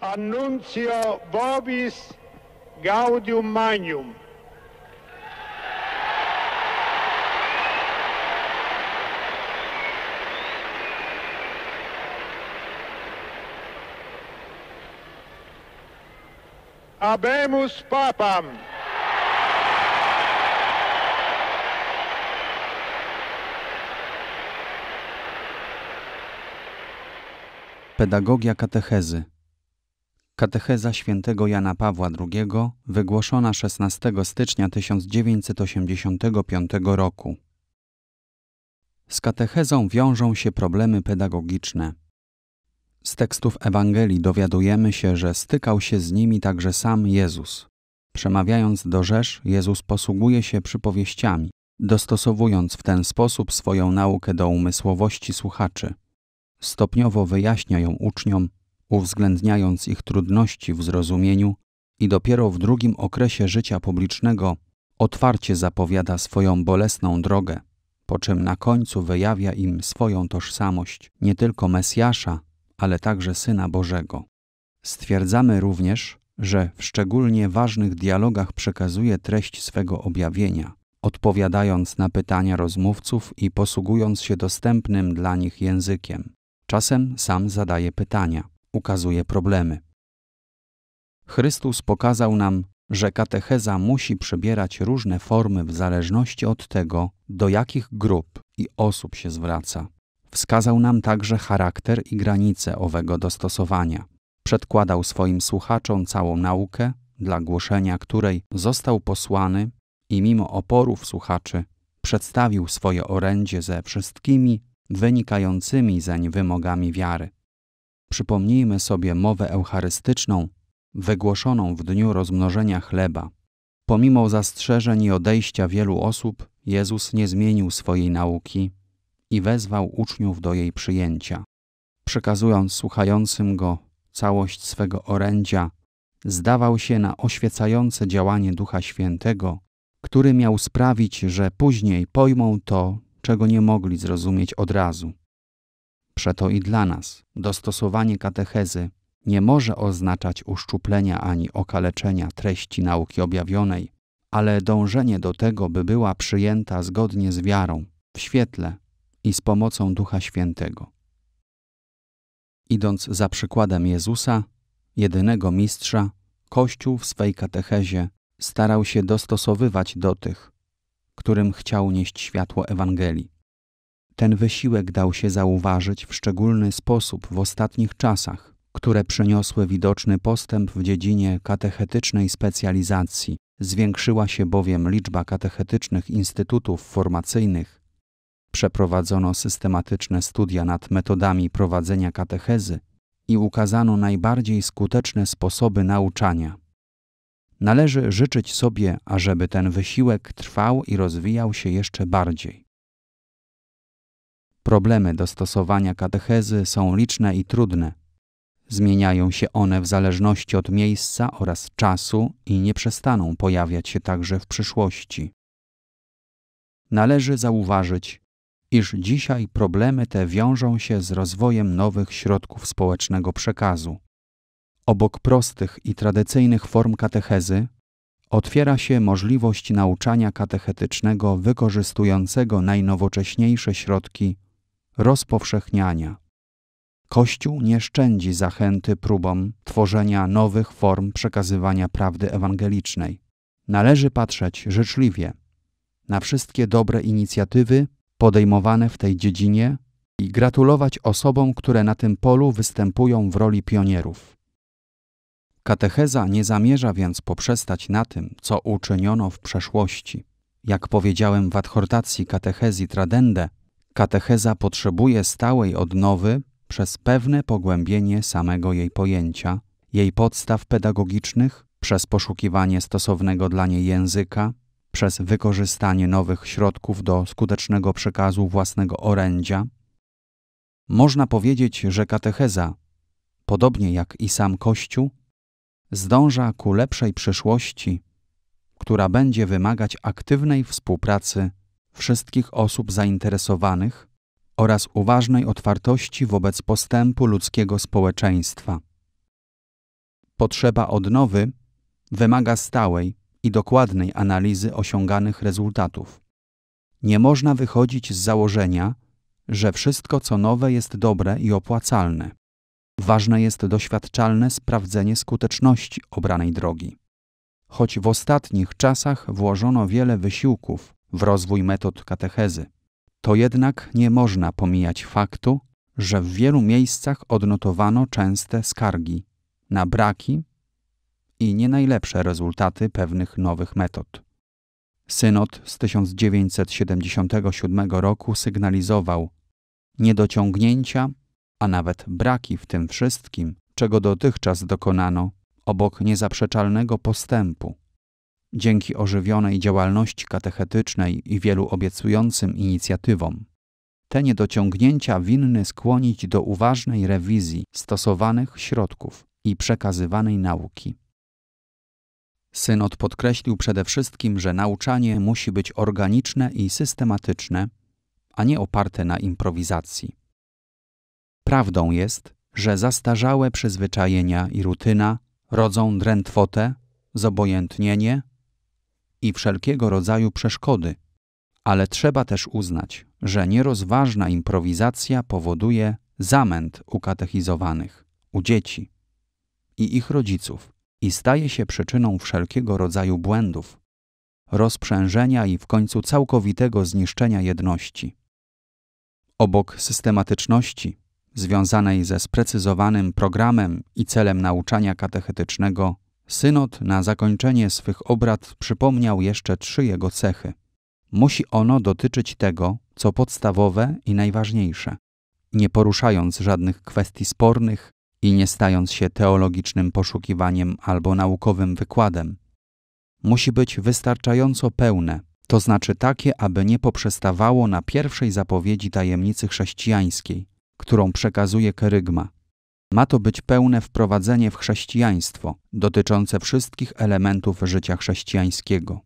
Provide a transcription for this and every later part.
Annuncio Vobis Gaudium Magnum. Abemus Papam. Pedagogia katechezy. Katecheza świętego Jana Pawła II, wygłoszona 16 stycznia 1985 roku. Z katechezą wiążą się problemy pedagogiczne. Z tekstów Ewangelii dowiadujemy się, że stykał się z nimi także sam Jezus. Przemawiając do Rzesz, Jezus posługuje się przypowieściami, dostosowując w ten sposób swoją naukę do umysłowości słuchaczy. Stopniowo wyjaśnia ją uczniom, uwzględniając ich trudności w zrozumieniu i dopiero w drugim okresie życia publicznego otwarcie zapowiada swoją bolesną drogę, po czym na końcu wyjawia im swoją tożsamość nie tylko Mesjasza, ale także Syna Bożego. Stwierdzamy również, że w szczególnie ważnych dialogach przekazuje treść swego objawienia, odpowiadając na pytania rozmówców i posługując się dostępnym dla nich językiem. Czasem sam zadaje pytania ukazuje problemy. Chrystus pokazał nam, że katecheza musi przybierać różne formy w zależności od tego, do jakich grup i osób się zwraca. Wskazał nam także charakter i granice owego dostosowania. Przedkładał swoim słuchaczom całą naukę, dla głoszenia której został posłany i mimo oporów słuchaczy przedstawił swoje orędzie ze wszystkimi wynikającymi zeń wymogami wiary przypomnijmy sobie mowę eucharystyczną, wygłoszoną w dniu rozmnożenia chleba. Pomimo zastrzeżeń i odejścia wielu osób, Jezus nie zmienił swojej nauki i wezwał uczniów do jej przyjęcia. Przekazując słuchającym go całość swego orędzia, zdawał się na oświecające działanie Ducha Świętego, który miał sprawić, że później pojmą to, czego nie mogli zrozumieć od razu. Przeto i dla nas dostosowanie katechezy nie może oznaczać uszczuplenia ani okaleczenia treści nauki objawionej, ale dążenie do tego, by była przyjęta zgodnie z wiarą, w świetle i z pomocą Ducha Świętego. Idąc za przykładem Jezusa, jedynego mistrza, Kościół w swej katechezie starał się dostosowywać do tych, którym chciał nieść światło Ewangelii. Ten wysiłek dał się zauważyć w szczególny sposób w ostatnich czasach, które przyniosły widoczny postęp w dziedzinie katechetycznej specjalizacji. Zwiększyła się bowiem liczba katechetycznych instytutów formacyjnych. Przeprowadzono systematyczne studia nad metodami prowadzenia katechezy i ukazano najbardziej skuteczne sposoby nauczania. Należy życzyć sobie, ażeby ten wysiłek trwał i rozwijał się jeszcze bardziej. Problemy dostosowania katechezy są liczne i trudne. Zmieniają się one w zależności od miejsca oraz czasu i nie przestaną pojawiać się także w przyszłości. Należy zauważyć, iż dzisiaj problemy te wiążą się z rozwojem nowych środków społecznego przekazu. Obok prostych i tradycyjnych form katechezy, otwiera się możliwość nauczania katechetycznego wykorzystującego najnowocześniejsze środki rozpowszechniania. Kościół nie szczędzi zachęty próbom tworzenia nowych form przekazywania prawdy ewangelicznej. Należy patrzeć życzliwie na wszystkie dobre inicjatywy podejmowane w tej dziedzinie i gratulować osobom, które na tym polu występują w roli pionierów. Katecheza nie zamierza więc poprzestać na tym, co uczyniono w przeszłości. Jak powiedziałem w adhortacji katechezji Tradende, Katecheza potrzebuje stałej odnowy przez pewne pogłębienie samego jej pojęcia, jej podstaw pedagogicznych, przez poszukiwanie stosownego dla niej języka, przez wykorzystanie nowych środków do skutecznego przekazu własnego orędzia. Można powiedzieć, że katecheza, podobnie jak i sam Kościół, zdąża ku lepszej przyszłości, która będzie wymagać aktywnej współpracy wszystkich osób zainteresowanych oraz uważnej otwartości wobec postępu ludzkiego społeczeństwa. Potrzeba odnowy wymaga stałej i dokładnej analizy osiąganych rezultatów. Nie można wychodzić z założenia, że wszystko co nowe jest dobre i opłacalne. Ważne jest doświadczalne sprawdzenie skuteczności obranej drogi. Choć w ostatnich czasach włożono wiele wysiłków w rozwój metod katechezy. To jednak nie można pomijać faktu, że w wielu miejscach odnotowano częste skargi na braki i nie najlepsze rezultaty pewnych nowych metod. Synod z 1977 roku sygnalizował niedociągnięcia, a nawet braki w tym wszystkim, czego dotychczas dokonano, obok niezaprzeczalnego postępu Dzięki ożywionej działalności katechetycznej i wielu obiecującym inicjatywom, te niedociągnięcia winny skłonić do uważnej rewizji stosowanych środków i przekazywanej nauki. Synod podkreślił przede wszystkim, że nauczanie musi być organiczne i systematyczne, a nie oparte na improwizacji. Prawdą jest, że zastarzałe przyzwyczajenia i rutyna rodzą drętwotę, zobojętnienie i wszelkiego rodzaju przeszkody. Ale trzeba też uznać, że nierozważna improwizacja powoduje zamęt u katechizowanych, u dzieci i ich rodziców i staje się przyczyną wszelkiego rodzaju błędów, rozprzężenia i w końcu całkowitego zniszczenia jedności. Obok systematyczności, związanej ze sprecyzowanym programem i celem nauczania katechetycznego, Synod na zakończenie swych obrad przypomniał jeszcze trzy jego cechy. Musi ono dotyczyć tego, co podstawowe i najważniejsze, nie poruszając żadnych kwestii spornych i nie stając się teologicznym poszukiwaniem albo naukowym wykładem. Musi być wystarczająco pełne, to znaczy takie, aby nie poprzestawało na pierwszej zapowiedzi tajemnicy chrześcijańskiej, którą przekazuje kerygma – ma to być pełne wprowadzenie w chrześcijaństwo dotyczące wszystkich elementów życia chrześcijańskiego.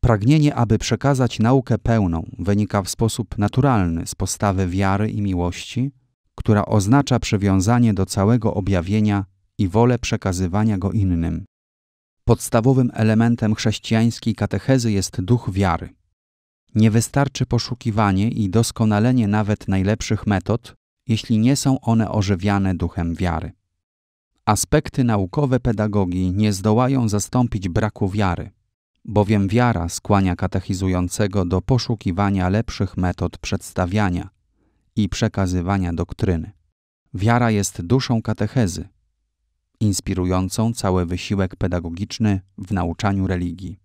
Pragnienie, aby przekazać naukę pełną, wynika w sposób naturalny z postawy wiary i miłości, która oznacza przywiązanie do całego objawienia i wolę przekazywania go innym. Podstawowym elementem chrześcijańskiej katechezy jest duch wiary. Nie wystarczy poszukiwanie i doskonalenie nawet najlepszych metod, jeśli nie są one ożywiane duchem wiary. Aspekty naukowe pedagogii nie zdołają zastąpić braku wiary, bowiem wiara skłania katechizującego do poszukiwania lepszych metod przedstawiania i przekazywania doktryny. Wiara jest duszą katechezy, inspirującą cały wysiłek pedagogiczny w nauczaniu religii.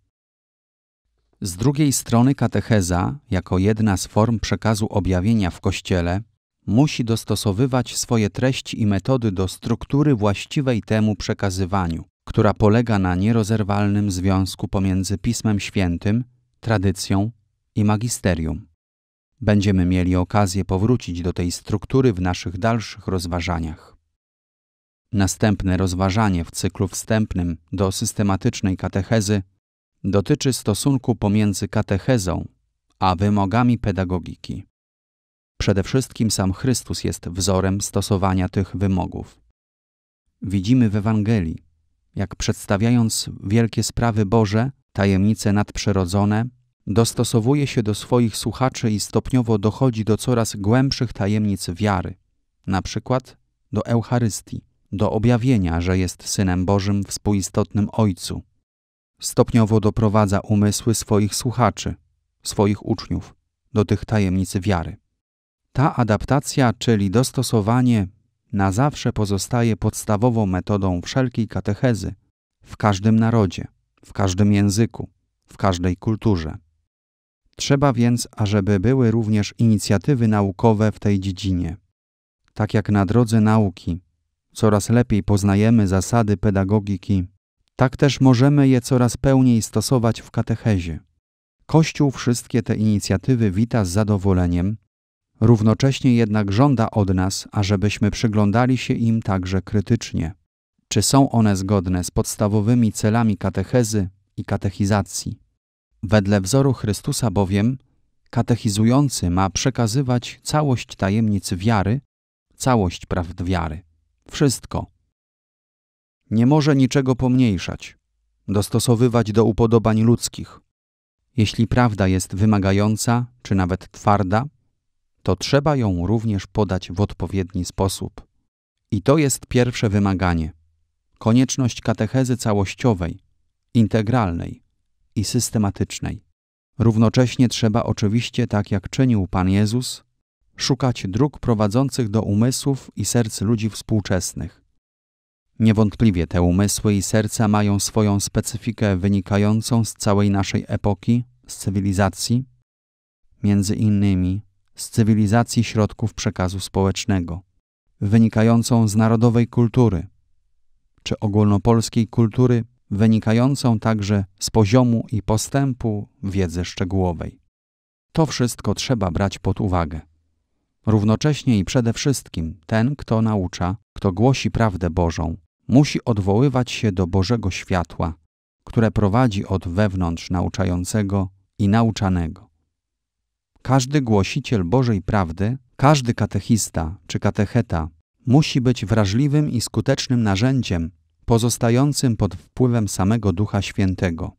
Z drugiej strony katecheza, jako jedna z form przekazu objawienia w Kościele, musi dostosowywać swoje treści i metody do struktury właściwej temu przekazywaniu, która polega na nierozerwalnym związku pomiędzy Pismem Świętym, tradycją i magisterium. Będziemy mieli okazję powrócić do tej struktury w naszych dalszych rozważaniach. Następne rozważanie w cyklu wstępnym do systematycznej katechezy dotyczy stosunku pomiędzy katechezą a wymogami pedagogiki. Przede wszystkim sam Chrystus jest wzorem stosowania tych wymogów. Widzimy w Ewangelii, jak przedstawiając wielkie sprawy Boże, tajemnice nadprzyrodzone, dostosowuje się do swoich słuchaczy i stopniowo dochodzi do coraz głębszych tajemnic wiary, na przykład do Eucharystii, do objawienia, że jest Synem Bożym współistotnym Ojcu. Stopniowo doprowadza umysły swoich słuchaczy, swoich uczniów do tych tajemnic wiary. Ta adaptacja, czyli dostosowanie, na zawsze pozostaje podstawową metodą wszelkiej katechezy w każdym narodzie, w każdym języku, w każdej kulturze. Trzeba więc, ażeby były również inicjatywy naukowe w tej dziedzinie. Tak jak na drodze nauki coraz lepiej poznajemy zasady pedagogiki, tak też możemy je coraz pełniej stosować w katechezie. Kościół wszystkie te inicjatywy wita z zadowoleniem Równocześnie jednak żąda od nas, ażebyśmy przyglądali się im także krytycznie. Czy są one zgodne z podstawowymi celami katechezy i katechizacji? Wedle wzoru Chrystusa bowiem, katechizujący ma przekazywać całość tajemnic wiary, całość prawd wiary, wszystko. Nie może niczego pomniejszać, dostosowywać do upodobań ludzkich. Jeśli prawda jest wymagająca, czy nawet twarda, to trzeba ją również podać w odpowiedni sposób. I to jest pierwsze wymaganie. Konieczność katechezy całościowej, integralnej i systematycznej. Równocześnie trzeba oczywiście, tak jak czynił Pan Jezus, szukać dróg prowadzących do umysłów i serc ludzi współczesnych. Niewątpliwie te umysły i serca mają swoją specyfikę wynikającą z całej naszej epoki, z cywilizacji, między innymi z cywilizacji środków przekazu społecznego, wynikającą z narodowej kultury czy ogólnopolskiej kultury, wynikającą także z poziomu i postępu wiedzy szczegółowej. To wszystko trzeba brać pod uwagę. Równocześnie i przede wszystkim ten, kto naucza, kto głosi prawdę Bożą, musi odwoływać się do Bożego światła, które prowadzi od wewnątrz nauczającego i nauczanego. Każdy głosiciel Bożej prawdy, każdy katechista czy katecheta musi być wrażliwym i skutecznym narzędziem pozostającym pod wpływem samego Ducha Świętego.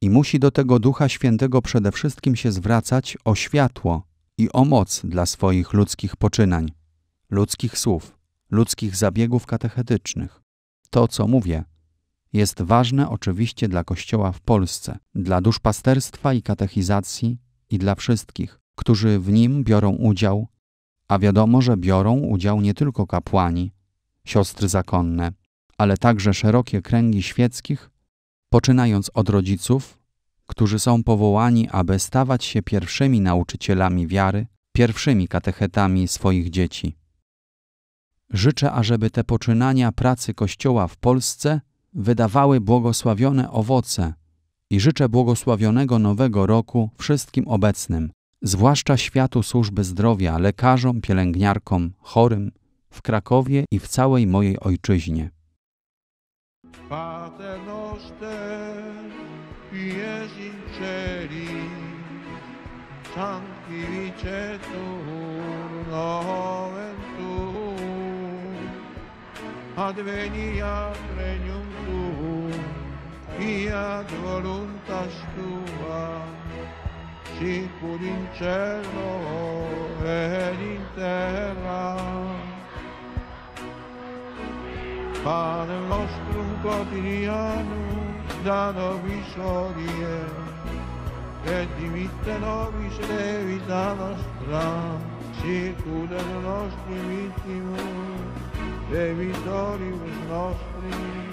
I musi do tego Ducha Świętego przede wszystkim się zwracać o światło i o moc dla swoich ludzkich poczynań, ludzkich słów, ludzkich zabiegów katechetycznych. To, co mówię, jest ważne oczywiście dla Kościoła w Polsce, dla duszpasterstwa i katechizacji i dla wszystkich, którzy w nim biorą udział, a wiadomo, że biorą udział nie tylko kapłani, siostry zakonne, ale także szerokie kręgi świeckich, poczynając od rodziców, którzy są powołani, aby stawać się pierwszymi nauczycielami wiary, pierwszymi katechetami swoich dzieci. Życzę, ażeby te poczynania pracy Kościoła w Polsce wydawały błogosławione owoce i życzę błogosławionego nowego roku wszystkim obecnym, zwłaszcza światu służby zdrowia, lekarzom, pielęgniarkom, chorym w Krakowie i w całej mojej ojczyźnie. fiat voluntas tua, sicur in cielo ed in terra. Pane nostrum quotidiano, da nobis odie, e dimitte nobis levita nostra, sicur et nostri vittimus, debitoribus nostri,